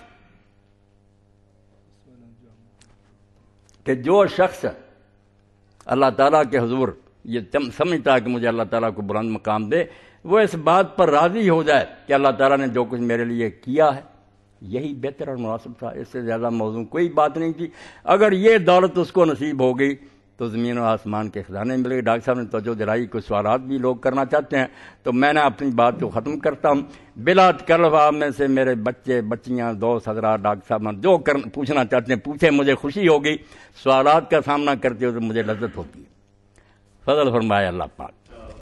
کہ جو شخص اللہ تعالیٰ کے حضور یہ سمجھتا کہ مجھے اللہ تعالیٰ کو بلند مقام دے وہ اس بات پر راضی ہو جائے کہ اللہ تعالیٰ نے جو کچھ میرے لیے کیا ہے یہی بہتر اور مناسب تھا اس سے زیادہ موضوع کوئی بات نہیں تھی اگر یہ دولت اس کو نصیب ہو گئی تو زمین و آسمان کے خزانے ملے گی ڈاکٹر صاحب نے توجہ دلائی کچھ سوالات بھی لوگ کرنا چاہتے ہیں تو میں نے اپنی بات کو ختم کرتا ہوں بلا کر میں سے میرے بچے بچیاں دوست حضرات ڈاکٹر صاحب جو کرنا پوچھنا چاہتے ہیں پوچھے مجھے خوشی ہوگی سوالات کا سامنا کرتے ہوئے مجھے لذت ہوتی ہے فضل فرمایا اللہ پاک